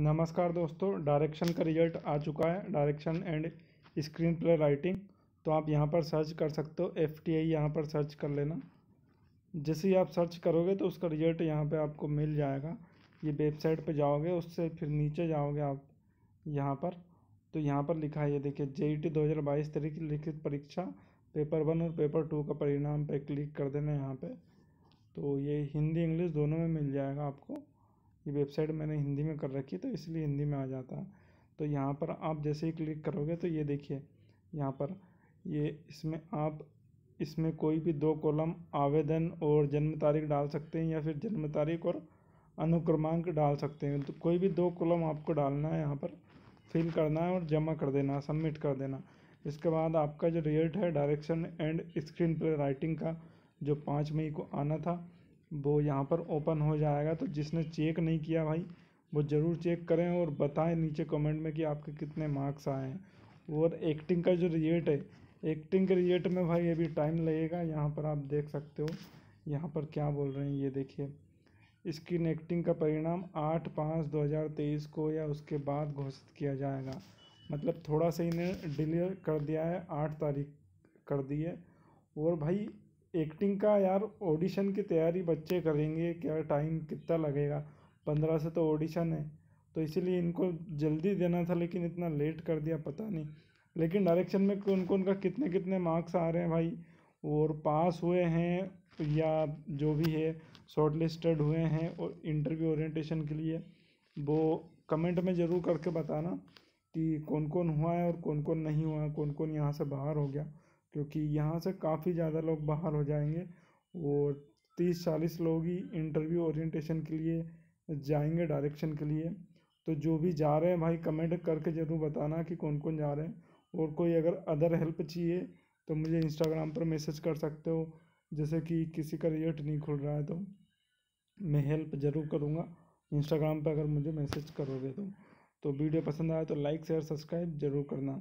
नमस्कार दोस्तों डायरेक्शन का रिजल्ट आ चुका है direction and screenplay writing तो आप यहाँ पर सर्च कर सकते हो एफ टी आई यहाँ पर सर्च कर लेना जैसे ही आप सर्च करोगे तो उसका रिजल्ट यहाँ पे आपको मिल जाएगा ये वेबसाइट पे जाओगे उससे फिर नीचे जाओगे आप यहाँ पर तो यहाँ पर लिखा है ये देखिए जे ई टी दो हज़ार बाईस तारीख लिखित परीक्षा पेपर वन और पेपर टू का परिणाम पे क्लिक कर देना यहाँ पर तो ये हिंदी इंग्लिश दोनों में मिल जाएगा आपको ये वेबसाइट मैंने हिंदी में कर रखी तो इसलिए हिंदी में आ जाता है तो यहाँ पर आप जैसे ही क्लिक करोगे तो ये देखिए यहाँ पर ये इसमें आप इसमें कोई भी दो कॉलम आवेदन और जन्म तारीख डाल सकते हैं या फिर जन्म तारीख और अनुक्रमांक डाल सकते हैं तो कोई भी दो कॉलम आपको डालना है यहाँ पर फिल करना है और जमा कर देना सबमिट कर देना इसके बाद आपका जो रिजल्ट है डायरेक्शन एंड स्क्रीन पर राइटिंग का जो पाँच मई को आना था वो यहाँ पर ओपन हो जाएगा तो जिसने चेक नहीं किया भाई वो ज़रूर चेक करें और बताएं नीचे कमेंट में कि आपके कितने मार्क्स आए हैं और एक्टिंग का जो रिजल्ट है एक्टिंग के रिजल्ट में भाई अभी टाइम लगेगा यहाँ पर आप देख सकते हो यहाँ पर क्या बोल रहे हैं ये देखिए स्क्रीन एक्टिंग का परिणाम आठ पाँच दो हज़ार तेईस को या उसके बाद घोषित किया जाएगा मतलब थोड़ा सा इन्हें डिले कर दिया है आठ तारीख कर दी है और भाई एक्टिंग का यार ऑडिशन की तैयारी बच्चे करेंगे क्या टाइम कितना लगेगा पंद्रह से तो ऑडिशन है तो इसीलिए इनको जल्दी देना था लेकिन इतना लेट कर दिया पता नहीं लेकिन डायरेक्शन में कौन कौन का कितने कितने मार्क्स आ रहे हैं भाई और पास हुए हैं या जो भी है शॉर्ट लिस्टेड हुए हैं और इंटरव्यू ओरिएंटेशन के लिए वो कमेंट में ज़रूर करके बताना कि कौन कौन हुआ है और कौन कौन नहीं हुआ कौन कौन यहाँ से बाहर हो गया क्योंकि यहाँ से काफ़ी ज़्यादा लोग बाहर हो जाएंगे और तीस चालीस लोग ही इंटरव्यू ओरिएंटेशन के लिए जाएंगे डायरेक्शन के लिए तो जो भी जा रहे हैं भाई कमेंट करके ज़रूर बताना कि कौन कौन जा रहे हैं और कोई अगर अदर हेल्प चाहिए तो मुझे इंस्टाग्राम पर मैसेज कर सकते हो जैसे कि किसी का रेट नहीं खुल रहा है तो मैं हेल्प ज़रूर करूँगा इंस्टाग्राम पर अगर मुझे मैसेज करोगे तो तो वीडियो पसंद आया तो लाइक शेयर सब्सक्राइब ज़रूर करना